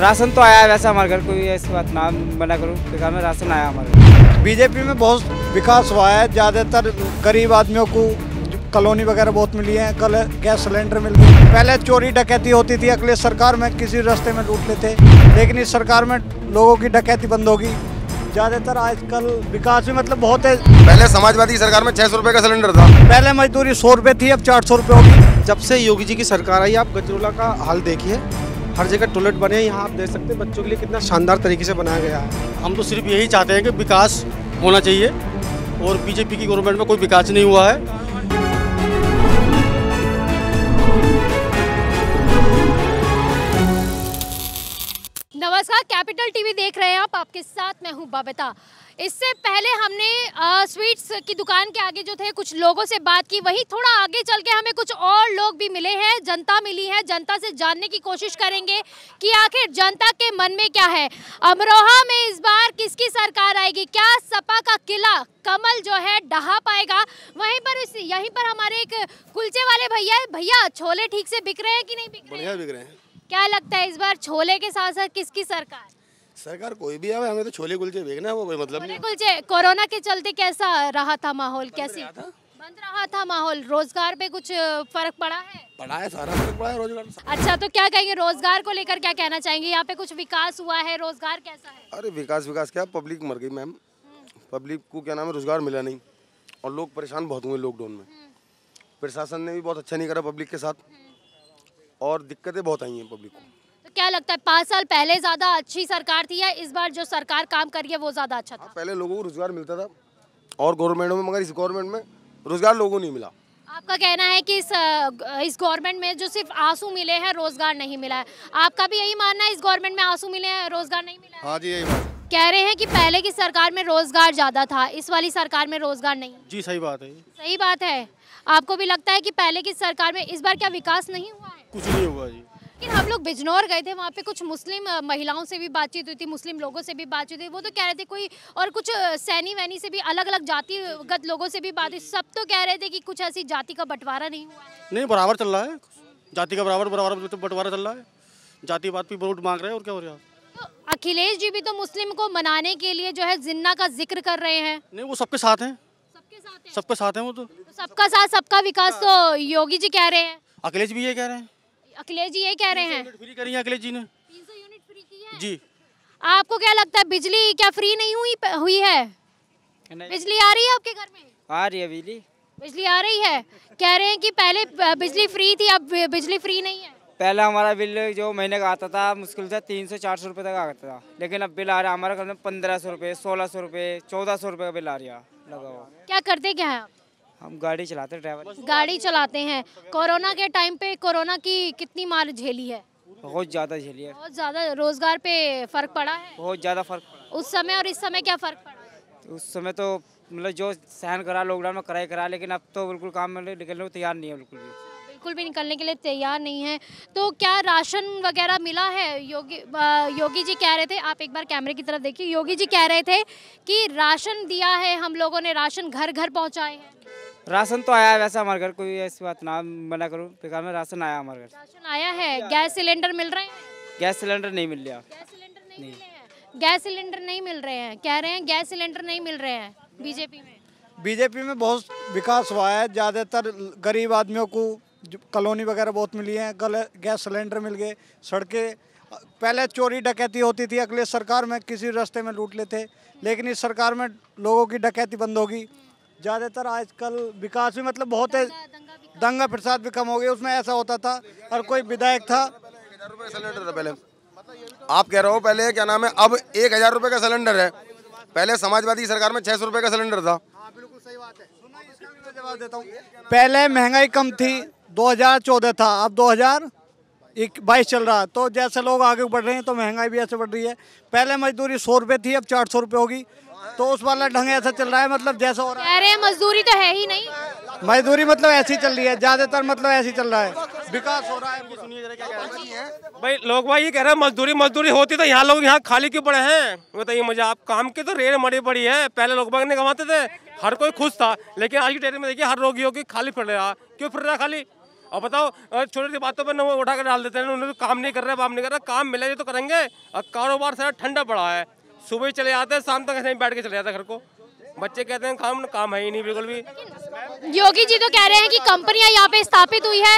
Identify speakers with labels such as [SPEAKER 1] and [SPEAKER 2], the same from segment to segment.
[SPEAKER 1] Ration तो आया है वैसे हमारे घर कोई ऐसी बात ना मना करूँ बेकार में राशन आया हमारे बीजेपी में बहुत विकास हुआ है ज़्यादातर गरीब आदमियों को कलोनी वगैरह बहुत मिली है कल गैस सिलेंडर मिल गई पहले चोरी डकैती होती थी अगले सरकार में किसी रास्ते में लूट लेते लेकिन इस सरकार में लोगों की डकैती बंद होगी ज़्यादातर आजकल विकास भी मतलब बहुत है पहले समाजवादी सरकार में छह सौ रुपये का सिलेंडर था पहले मजदूरी सौ रुपये थी अब चार
[SPEAKER 2] सौ रुपये होगी जब से योगी जी की सरकार आई आप गजरोला का हाल देखिए हर जगह टॉयलेट बने हैं यहाँ आप देख सकते हैं बच्चों के लिए कितना शानदार तरीके से बनाया गया है हम तो सिर्फ यही चाहते हैं कि विकास होना
[SPEAKER 3] चाहिए और बीजेपी की गवर्नमेंट में कोई विकास नहीं हुआ है
[SPEAKER 4] नमस्कार कैपिटल टीवी देख रहे हैं आप आपके साथ मैं हूं बबिता इससे पहले हमने आ, स्वीट्स की दुकान के आगे जो थे कुछ लोगों से बात की वहीं थोड़ा आगे चल के हमें कुछ और लोग भी मिले हैं जनता मिली है जनता से जानने की कोशिश करेंगे कि आखिर जनता के मन में क्या है अमरोहा में इस बार किसकी सरकार आएगी क्या सपा का किला कमल जो है डहा पाएगा वहीं पर यहीं पर हमारे एक कुलचे वाले भैया भैया छोले ठीक से बिक रहे हैं कि नहीं
[SPEAKER 5] बिक रहे बिक रहे हैं
[SPEAKER 4] क्या लगता है इस बार छोले के साथ साथ किसकी सरकार
[SPEAKER 5] सरकार कोई भी आवे हमें तो छोले कुलचे बेचना है वो कोई मतलब नहीं
[SPEAKER 4] कुलचे कोरोना के चलते कैसा रहा था माहौल कैसी बंद रहा था माहौल रोजगार पे कुछ फर्क पड़ा है
[SPEAKER 5] पड़ा है सारा फर्क पड़ा है रोजगार
[SPEAKER 4] अच्छा तो क्या कहेंगे रोजगार को लेकर क्या कहना चाहेंगे यहाँ पे कुछ विकास हुआ है रोजगार कैसा है
[SPEAKER 5] अरे विकास विकास क्या पब्लिक मर गई मैम हम्म। पब्लिक को क्या नाम है रोजगार मिला नहीं और लोग परेशान बहुत हुए लॉकडाउन में हम्म। प्रशासन ने भी बहुत अच्छा नहीं करा पब्लिक के साथ हम्म। और दिक्कतें बहुत आई हैं पब्लिक को
[SPEAKER 4] तो क्या लगता है पाँच साल पहले ज़्यादा अच्छी सरकार थी या इस बार जो सरकार काम कर रही है वो ज़्यादा अच्छा था हाँ,
[SPEAKER 5] पहले लोगों को रोज़गार मिलता था और गवर्नमेंट में मगर इस गवर्नमेंट में रोज़गार लोगों को नहीं मिला
[SPEAKER 4] आपका कहना है कि इस इस गवर्नमेंट में जो सिर्फ आंसू मिले हैं रोज़गार नहीं मिला है आपका भी यही मानना है इस गवर्नमेंट में आंसू मिले हैं रोज़गार नहीं
[SPEAKER 3] मिला हाँ जी यही
[SPEAKER 4] कह रहे हैं कि पहले की सरकार में रोज़गार ज़्यादा था इस वाली सरकार में रोज़गार नहीं
[SPEAKER 3] जी सही बात है
[SPEAKER 4] सही बात है आपको भी लगता है कि पहले की सरकार में इस बार क्या विकास नहीं हुआ
[SPEAKER 3] कुछ नहीं हुआ जी
[SPEAKER 4] लेकिन हम लोग बिजनौर गए थे वहाँ पे कुछ मुस्लिम महिलाओं से भी बातचीत हुई थी मुस्लिम लोगों से भी बातचीत हुई वो तो कह रहे थे कोई और कुछ सैनी वैनी से भी अलग अलग जातिगत लोगों से भी बात हुई सब तो कह रहे थे कि कुछ ऐसी जाति का बंटवारा नहीं हुआ
[SPEAKER 3] नहीं बराबर चल रहा है जाति का बराबर बराबर तो बंटवारा चल रहा है जाति बात भी वोट मांग रहे हैं और क्या हो रहा है
[SPEAKER 4] तो अखिलेश जी भी तो मुस्लिम को मनाने के लिए जो है जिन्ना का जिक्र कर रहे हैं
[SPEAKER 3] नहीं वो सबके साथ हैं सबके साथ हैं वो तो।, तो
[SPEAKER 4] सबका साथ सबका विकास तो योगी जी कह रहे हैं
[SPEAKER 3] अखिलेश भी ये कह रहे हैं
[SPEAKER 4] अखिलेश जी ये कह रहे हैं फ्री करी है अखिलेश जी ने यूनिट
[SPEAKER 6] फ्री की है जी
[SPEAKER 4] आपको क्या लगता है बिजली क्या फ्री नहीं हुई हुई है बिजली आ रही है आपके घर में आ रही है बिजली बिजली आ रही है कह रहे हैं कि पहले बिजली फ्री थी अब बिजली फ्री नहीं है
[SPEAKER 6] पहले हमारा बिल जो महीने का आता था मुश्किल से तीन सौ चार सौ रूपए तक आता था लेकिन अब बिल आ रहा है घर में पंद्रह सौ रूपए सोलह सौ रूपए चौदह सौ रूपये का बिल आ रहा लगा हुआ
[SPEAKER 4] क्या करते क्या है आप
[SPEAKER 6] हम गाड़ी चलाते हैं ड्राइवर
[SPEAKER 4] गाड़ी चलाते हैं कोरोना के टाइम पे कोरोना की कितनी मार झेली है
[SPEAKER 6] बहुत ज़्यादा झेली है
[SPEAKER 4] बहुत ज़्यादा रोजगार पे फर्क पड़ा है
[SPEAKER 6] बहुत ज़्यादा फर्क
[SPEAKER 4] उस समय और इस समय क्या फर्क
[SPEAKER 6] पड़ा उस समय तो मतलब जो सहन करा लॉकडाउन में कराई करा लेकिन अब तो बिल्कुल काम में निकलने को तैयार नहीं है बिल्कुल भी
[SPEAKER 4] बिल्कुल भी निकलने के लिए तैयार नहीं है तो क्या राशन वगैरह मिला है योगी योगी जी कह रहे थे आप एक बार कैमरे की तरफ देखिए योगी जी कह रहे थे कि राशन दिया है हम लोगों ने राशन घर घर पहुँचाए हैं
[SPEAKER 6] राशन तो आया है वैसे हमारे घर कोई ऐसी बात ना मना करूँ बेकार में राशन आया हमारे घर
[SPEAKER 4] राशन आया है गैस सिलेंडर मिल रहे हैं
[SPEAKER 6] गैस सिलेंडर नहीं मिल रहा गैस सिलेंडर नहीं,
[SPEAKER 4] गैस सिलेंडर नहीं मिल रहे हैं कह रहे हैं गैस सिलेंडर नहीं मिल रहे हैं बीजेपी में
[SPEAKER 1] बीजेपी में बहुत विकास हुआ है ज़्यादातर गरीब आदमियों को कॉलोनी वगैरह बहुत मिली है गैस सिलेंडर मिल गए सड़कें पहले चोरी डकैती होती थी अगले सरकार में किसी रास्ते में लूट लेते लेकिन इस सरकार में लोगों की डकैती बंद होगी ज़्यादातर आजकल विकास भी मतलब बहुत है दंगा प्रसाद भी कम हो गया उसमें ऐसा होता था और कोई विधायक था
[SPEAKER 5] पहले आप कह रहे हो पहले क्या नाम है अब एक हज़ार रुपये का सिलेंडर है पहले समाजवादी सरकार में छः सौ रुपये
[SPEAKER 1] का सिलेंडर था हाँ, बिल्कुल सही बात है जवाब देता हूँ पहले महंगाई कम थी 2014 था अब 2000 बाईस चल रहा तो जैसे लोग आगे बढ़ रहे हैं तो महंगाई भी ऐसे बढ़ रही है पहले मजदूरी सौ रुपये थी अब चार सौ रुपये होगी तो उस वाला ढंग ऐसा चल रहा है मतलब जैसा हो रहा है मजदूरी तो है ही नहीं मजदूरी मतलब ऐसी चल रही है ज्यादातर मतलब ऐसी चल रहा है
[SPEAKER 7] विकास हो रहा है सुनिए जरा क्या कह रहे हैं भाई लोग भाई ये कह रहे हैं मजदूरी मजदूरी होती तो यहाँ लोग यहाँ खाली क्यों पड़े हैं बताइए मुझे आप काम की तो रेल मरी पड़ी है पहले लोग बाग नहीं कमाते थे हर कोई खुश था लेकिन आज की डेट में देखिए हर रोगियों की खाली फिर रहा क्यों फिर रहा खाली और बताओ छोटी छोटी बातों पर उठा कर डाल देते हैं उन्होंने तो काम नहीं कर रहा है बाप नहीं कर रहा काम ये तो करेंगे और कारोबार सारा ठंडा पड़ा है सुबह चले जाते हैं शाम तक ऐसे बैठ के चले जाते हैं घर को बच्चे कहते हैं काम काम है ही नहीं बिल्कुल भी
[SPEAKER 4] योगी जी तो कह रहे हैं कि कंपनियां यहाँ पे स्थापित हुई है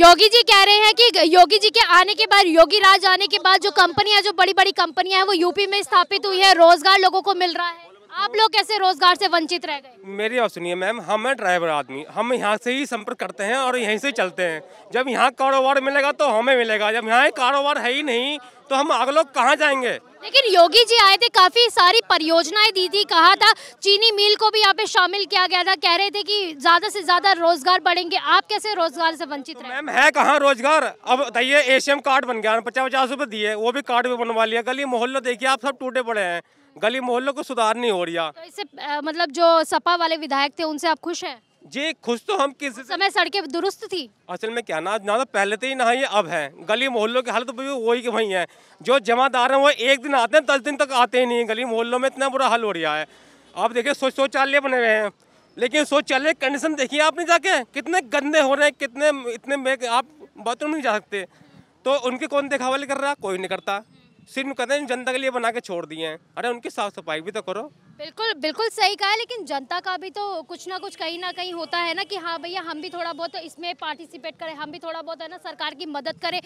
[SPEAKER 4] योगी जी कह रहे हैं कि योगी जी के आने के बाद योगी राज आने के बाद जो कंपनियां जो बड़ी बड़ी कंपनियां हैं वो यूपी में स्थापित हुई है रोजगार लोगों को मिल रहा है आप लोग कैसे रोजगार से वंचित रह
[SPEAKER 7] गए मेरी बात सुनिए मैम हम है ड्राइवर आदमी हम यहाँ से ही संपर्क करते हैं और यहीं से चलते हैं जब यहाँ कारोबार मिलेगा तो हमें मिलेगा जब यहाँ कारोबार है ही नहीं तो हम अगलो कहाँ जाएंगे
[SPEAKER 4] लेकिन योगी जी आए थे काफी सारी परियोजनाएं दी थी कहा था चीनी मिल को भी यहाँ पे शामिल किया गया था कह रहे थे कि ज्यादा से ज्यादा रोजगार बढ़ेंगे आप कैसे रोजगार से वंचित तो मैम है कहाँ
[SPEAKER 7] रोजगार अब बताइए एशियम कार्ड बन गया पचास पचास रूपए दिए वो भी कार्ड भी बनवा लिया गली मोहल्लो देखिए आप सब टूटे पड़े हैं गली मोहल्लों को सुधार नहीं हो रहा तो
[SPEAKER 4] इससे मतलब जो सपा वाले विधायक थे उनसे आप खुश हैं
[SPEAKER 7] जी खुश तो हम किस समय सड़कें दुरुस्त थी असल में क्या ना ना तो पहले तो ही ना ही अब है गली मोहल्लों की हालत तो भी वही के वही है जो जमादार हैं वो एक दिन आते हैं दस दिन तक आते ही नहीं गली मोहल्लों में इतना बुरा हाल हो रहा है आप देखिए शौच शौचालय बने हुए हैं लेकिन शौचालय कंडीशन देखिए आपने जाके कितने गंदे हो रहे हैं कितने इतने आप बाथरूम नहीं जा सकते तो उनके कौन देखावाली कर रहा कोई नहीं करता सिर्फ कहते हैं जनता के लिए बना के छोड़ दिए हैं अरे उनकी साफ सफाई भी तो करो
[SPEAKER 4] बिल्कुल बिल्कुल सही कहा लेकिन जनता का भी तो कुछ ना कुछ कहीं ना कहीं होता है ना कि हाँ भैया हम भी थोड़ा बहुत इसमें पार्टिसिपेट करें हम भी थोड़ा बहुत है ना सरकार की मदद करें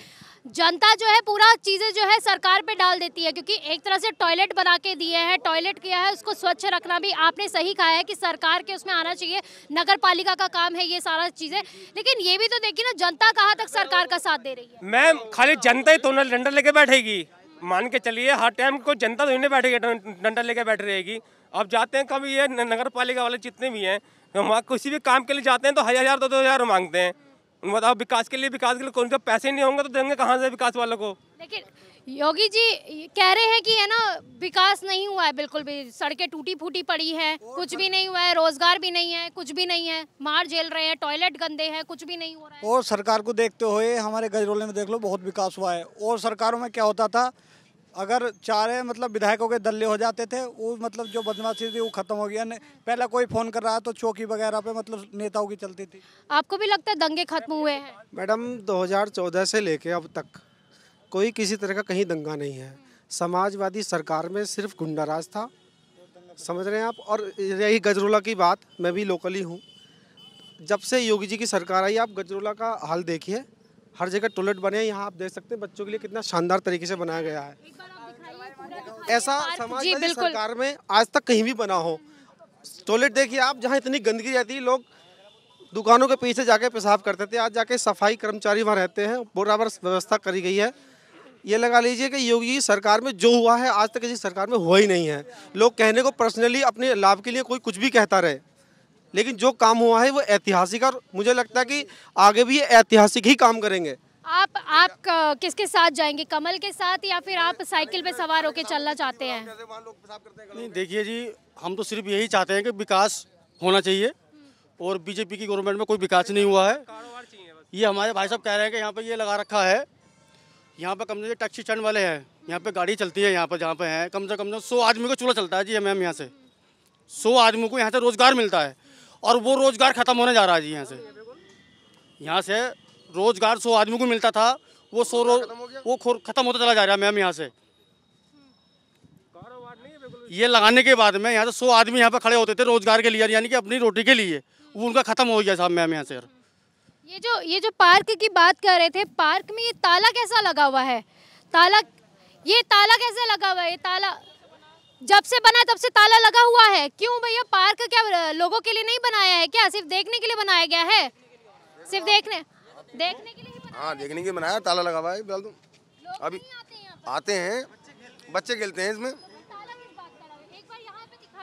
[SPEAKER 4] जनता जो है पूरा चीज़ें जो है सरकार पे डाल देती है क्योंकि एक तरह से टॉयलेट बना के दिए हैं टॉयलेट किया है उसको स्वच्छ रखना भी आपने सही कहा है कि सरकार के उसमें आना चाहिए नगर पालिका का काम है ये सारा चीज़ें लेकिन ये भी तो देखिए ना जनता कहाँ तक सरकार का साथ दे रही
[SPEAKER 7] है मैम खाली जनता ही तो डंडा लेके बैठेगी मान के चलिए हर टाइम को जनता तो इन्हें बैठेगी डंडा लेके बैठ रहेगी अब जाते हैं कभी ये नगर पालिका वाले जितने भी हैं वहाँ किसी भी काम के लिए जाते हैं तो हजार हजार दो दो हजार मांगते हैं बताओ विकास के लिए विकास के लिए कौन पैसे नहीं होंगे तो देंगे कहाँ से विकास वालों को
[SPEAKER 4] लेकिन योगी जी कह रहे हैं कि है ना विकास नहीं हुआ है बिल्कुल भी सड़कें टूटी फूटी पड़ी हैं कुछ भी नहीं हुआ है रोजगार भी नहीं है कुछ भी नहीं है मार झेल रहे हैं टॉयलेट गंदे हैं कुछ भी नहीं हो
[SPEAKER 1] रहा है और सरकार को देखते हुए हमारे गजरोले में देख लो बहुत विकास हुआ है और सरकारों में क्या होता था अगर चारे मतलब विधायकों के दल्ले हो जाते थे वो मतलब जो बदमाशी थी वो खत्म हो गया पहला कोई फोन कर रहा तो चौकी वगैरह पे मतलब नेताओं की चलती थी
[SPEAKER 4] आपको भी लगता है दंगे खत्म हुए हैं
[SPEAKER 1] मैडम 2014 से लेके अब तक कोई किसी तरह का
[SPEAKER 2] कहीं दंगा नहीं है समाजवादी सरकार में सिर्फ गुंडाराज था समझ रहे हैं आप और यही गजरोला की बात मैं भी लोकली हूँ जब से योगी जी की सरकार आई आप गजरोला का हाल देखिए हर जगह टॉयलेट बने हैं यहाँ आप देख सकते हैं बच्चों के लिए कितना शानदार तरीके से बनाया गया है ऐसा समाजवादी सरकार में आज तक कहीं भी बना हो टॉयलेट देखिए आप जहाँ इतनी गंदगी रहती है लोग दुकानों के पीछे जाके पेशाब करते थे आज जाके सफाई कर्मचारी वहाँ रहते हैं बराबर व्यवस्था करी गई है ये लगा लीजिए कि योगी सरकार में जो हुआ है आज तक किसी सरकार में हुआ ही नहीं है लोग कहने को पर्सनली अपने लाभ के लिए कोई कुछ भी कहता रहे लेकिन जो काम हुआ है वो ऐतिहासिक और मुझे लगता है कि आगे भी ऐतिहासिक ही काम करेंगे
[SPEAKER 4] आप आप किसके साथ जाएंगे कमल के साथ या फिर आप साइकिल पे सवार होकर चलना चाहते हैं
[SPEAKER 2] नहीं देखिए जी हम तो
[SPEAKER 3] सिर्फ यही चाहते हैं कि विकास होना चाहिए और बीजेपी की गवर्नमेंट में कोई विकास नहीं हुआ है ये हमारे भाई साहब कह रहे हैं कि यहाँ पे ये लगा रखा है यहाँ पर कम से कम टैक्सी स्टैंड वाले हैं यहाँ पे गाड़ी चलती है यहाँ पर जहाँ पे हैं कम से कम सौ आदमी को चूल्हा चलता है जी मैम यहाँ से सौ आदमी को यहाँ से रोज़गार मिलता है और वो रोज़गार ख़त्म होने जा रहा है जी यहाँ से यहाँ से रोज़गार सौ आदमी को मिलता था वो सौ रोज वो ख़त्म होता चला जा रहा है मैम यहाँ से ये लगाने के बाद में यहाँ से सौ आदमी यहाँ पर खड़े होते थे रोज़गार के लिए यानी कि अपनी रोटी के लिए वो उनका ख़त्म हो गया साहब मैम यहाँ से
[SPEAKER 4] ये जो ये जो पार्क की बात कर रहे थे पार्क में ये ताला कैसा लगा हुआ है ताला ये ताला कैसे लगा हुआ है ये ताला जब से बना तब से ताला लगा हुआ है क्यों भैया पार्क क्या लोगों के लिए नहीं बनाया है क्या सिर्फ देखने के लिए बनाया गया है सिर्फ देखने देखने के
[SPEAKER 5] लिए हाँ देखने के लिए बनाया ताला लगा हुआ है बिलाल तुम अभी आते हैं बच्चे खेलते हैं इसमें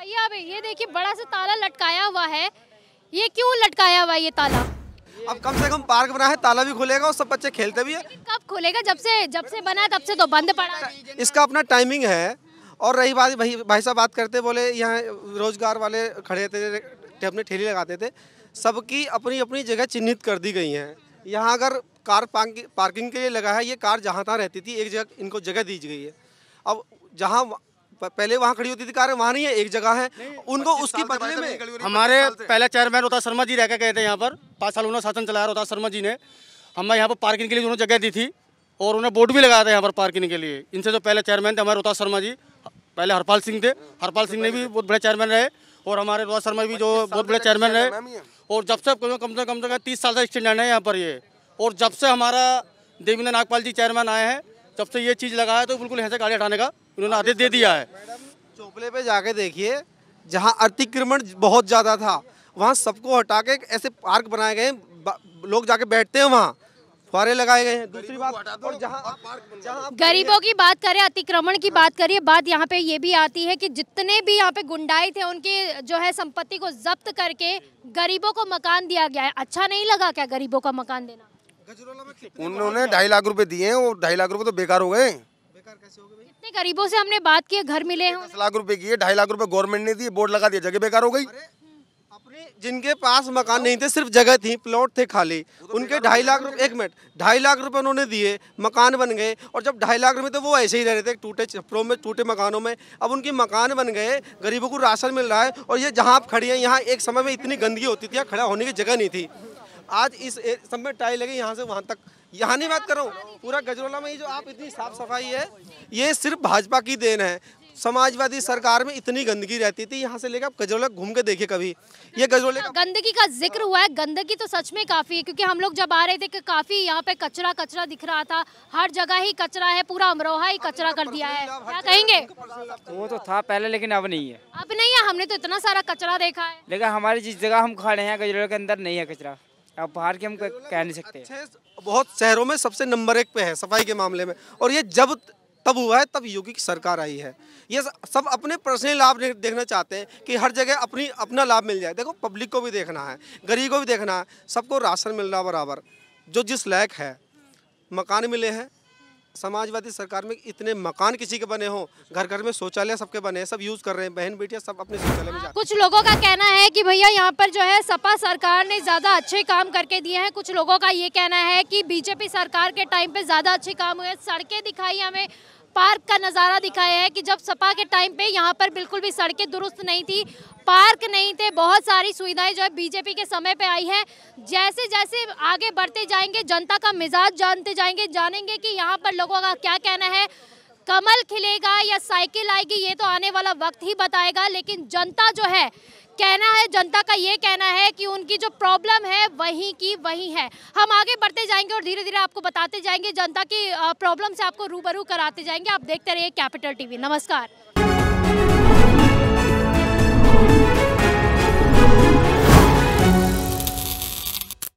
[SPEAKER 4] ये देखिए बड़ा सा ताला लटकाया हुआ है ये क्यों लटकाया हुआ ये ताला
[SPEAKER 2] अब कम से कम पार्क बना है ताला भी खुलेगा और सब बच्चे खेलते भी है
[SPEAKER 4] कब खुलेगा जब से जब से बना तब से तो बंद
[SPEAKER 2] पड़ा इसका अपना टाइमिंग है और रही बात भाई भाई साहब बात करते बोले यहाँ रोजगार वाले खड़े थे अपने ठेली लगाते थे सबकी अपनी अपनी जगह चिन्हित कर दी गई हैं यहाँ अगर कार पार्किंग के लिए लगा है ये कार जहाँ तहाँ रहती थी एक जगह इनको जगह दी गई है अब जहाँ पहले वहाँ खड़ी होती थी कार वहाँ नहीं है एक जगह है उनको उसकी बदले में हमारे पहले चेयरमैन उता शर्मा जी रह के गए थे यहाँ पर पाँच साल उन्होंने शासन चलाया
[SPEAKER 3] रोहतास शर्मा जी ने हमें यहाँ पर पार्किंग के लिए उन्होंने जगह दी थी और उन्हें बोर्ड भी लगाया था यहाँ पर पार्किंग के लिए इनसे जो पहले चेयरमैन थे हमारे रोहतास शर्मा जी पहले हरपाल सिंह थे हरपाल सिंह ने भी बहुत बड़े चेयरमैन रहे और हमारे रोहत शर्मा भी जो बहुत बड़े चेयरमैन रहे और जब से कम से कम से कम तीस साल से स्टैंड है यहाँ पर ये और जब से हमारा देवेंद्र नागपाल जी चेयरमैन आए हैं जब से ये चीज़ लगा है तो बिल्कुल यहाँ से गाड़ी हटाने का इन्होंने आदेश दे दिया
[SPEAKER 2] है चौपले पे जाके देखिए जहाँ अतिक्रमण बहुत ज़्यादा था वहाँ सबको हटा के ऐसे पार्क बनाए गए लोग जाके बैठते हैं वहाँ फुहारे लगाए गए हैं दूसरी बात और
[SPEAKER 4] जहाँ गरीबों की बात करें अतिक्रमण की बात करिए बात यहाँ पे ये भी आती है कि जितने भी यहाँ पे गुंडाई थे उनकी जो है संपत्ति को जब्त करके गरीबों को मकान दिया गया है अच्छा नहीं लगा क्या गरीबों का मकान देना
[SPEAKER 5] उन्होंने ढाई लाख रुपए दिए हैं वो ढाई लाख रुपए तो बेकार हो गए
[SPEAKER 4] कितने गरीबों से हमने बात की घर मिले हैं दस
[SPEAKER 2] लाख रुपए की है ढाई लाख रुपए गवर्नमेंट ने दिए बोर्ड लगा दिया जगह बेकार हो गई जिनके पास मकान नहीं थे सिर्फ जगह थी प्लॉट थे खाली तो उनके ढाई लाख रुपए एक मिनट ढाई लाख रुपए उन्होंने दिए मकान बन गए और जब ढाई लाख रुपए तो वो ऐसे ही रह रहे थे टूटे छपरों में टूटे मकानों में अब उनके मकान बन गए गरीबों को राशन मिल रहा है और ये जहाँ आप खड़ी हैं यहाँ एक समय में इतनी गंदगी होती थी खड़ा होने की जगह नहीं थी आज इस सब में टाई लगी यहाँ से वहाँ तक यहाँ नहीं बात कर रहा हूँ पूरा गजरोला में ये जो आप इतनी साफ सफाई है ये सिर्फ भाजपा की देन है समाजवादी सरकार में इतनी गंदगी रहती थी यहाँ से लेकर आप गजरोला घूम के देखे कभी ये गजोले का हाँ,
[SPEAKER 4] गंदगी का जिक्र हुआ है गंदगी तो सच में काफ़ी है क्योंकि हम लोग जब आ रहे थे काफ़ी यहाँ पे कचरा कचरा दिख रहा था हर जगह ही कचरा है पूरा अमरोहा ही कचरा कर दिया है क्या तो कहेंगे
[SPEAKER 6] तो वो तो था पहले लेकिन अब नहीं है
[SPEAKER 4] अब नहीं है हमने तो इतना सारा कचरा देखा है
[SPEAKER 6] लेकिन हमारी जिस जगह हम खड़े हैं गजरोला के अंदर नहीं है कचरा अब बाहर के हम कह तो नहीं सकते बहुत शहरों में सबसे नंबर एक पे है सफाई के मामले में और ये जब
[SPEAKER 2] तब हुआ है तब योगी की सरकार आई है ये सब अपने पर्सनल लाभ देखना चाहते हैं कि हर जगह अपनी अपना लाभ मिल जाए देखो पब्लिक को भी देखना है गरीब को भी देखना है सबको राशन मिल रहा बराबर जो जिस लायक है मकान मिले हैं समाजवादी सरकार में इतने मकान किसी के बने हो घर घर में शौचालय सबके बने हैं सब यूज कर रहे हैं बहन बेटियां सब अपने शौचालय में
[SPEAKER 4] हाँ, कुछ लोगों का कहना है कि भैया यहाँ पर जो है सपा सरकार ने ज्यादा अच्छे काम करके दिए हैं कुछ लोगों का ये कहना है कि बीजेपी सरकार के टाइम पे ज्यादा अच्छे काम हुए सड़कें दिखाई हमें पार्क का नज़ारा दिखाया है कि जब सपा के टाइम पे यहाँ पर बिल्कुल भी सड़कें दुरुस्त नहीं थी पार्क नहीं थे बहुत सारी सुविधाएं जो है बीजेपी के समय पे आई है जैसे जैसे आगे बढ़ते जाएंगे जनता का मिजाज जानते जाएंगे जानेंगे कि यहाँ पर लोगों का क्या कहना है कमल खिलेगा या साइकिल आएगी ये तो आने वाला वक्त ही बताएगा लेकिन जनता जो है कहना है जनता का ये कहना है कि उनकी जो प्रॉब्लम है वहीं की वहीं है हम आगे बढ़ते जाएंगे और धीरे धीरे आपको बताते जाएंगे जनता की प्रॉब्लम से आपको रूबरू कराते जाएंगे आप देखते रहिए कैपिटल टीवी नमस्कार